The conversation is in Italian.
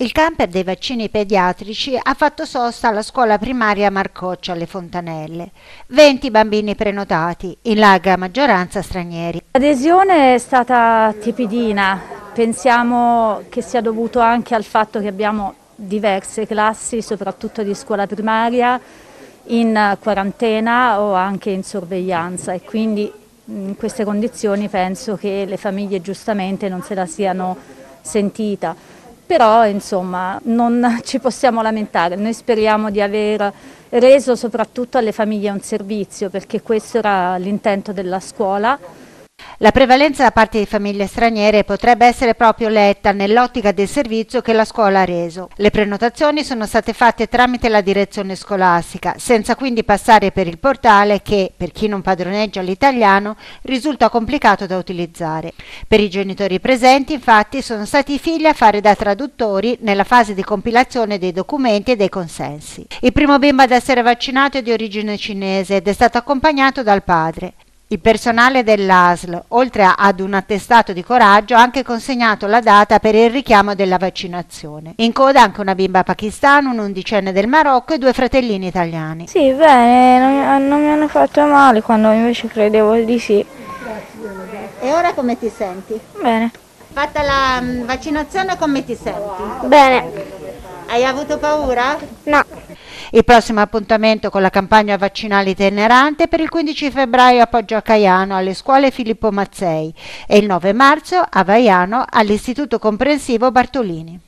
Il camper dei vaccini pediatrici ha fatto sosta alla scuola primaria Marcoccia alle Fontanelle. 20 bambini prenotati, in larga maggioranza stranieri. L'adesione è stata tipidina, pensiamo che sia dovuto anche al fatto che abbiamo diverse classi, soprattutto di scuola primaria, in quarantena o anche in sorveglianza e quindi in queste condizioni penso che le famiglie giustamente non se la siano sentita però insomma non ci possiamo lamentare, noi speriamo di aver reso soprattutto alle famiglie un servizio perché questo era l'intento della scuola. La prevalenza da parte di famiglie straniere potrebbe essere proprio letta nell'ottica del servizio che la scuola ha reso. Le prenotazioni sono state fatte tramite la direzione scolastica, senza quindi passare per il portale che, per chi non padroneggia l'italiano, risulta complicato da utilizzare. Per i genitori presenti, infatti, sono stati i figli a fare da traduttori nella fase di compilazione dei documenti e dei consensi. Il primo bimbo ad essere vaccinato è di origine cinese ed è stato accompagnato dal padre. Il personale dell'ASL, oltre ad un attestato di coraggio, ha anche consegnato la data per il richiamo della vaccinazione. In coda anche una bimba pakistana, un undicenne del Marocco e due fratellini italiani. Sì, bene, non, non mi hanno fatto male quando invece credevo di sì. E ora come ti senti? Bene. Fatta la mm, vaccinazione come ti senti? Bene. Hai avuto paura? No. Il prossimo appuntamento con la campagna vaccinale itinerante è per il 15 febbraio a Poggio a Caiano alle scuole Filippo Mazzei e il 9 marzo a Vaiano all'Istituto Comprensivo Bartolini.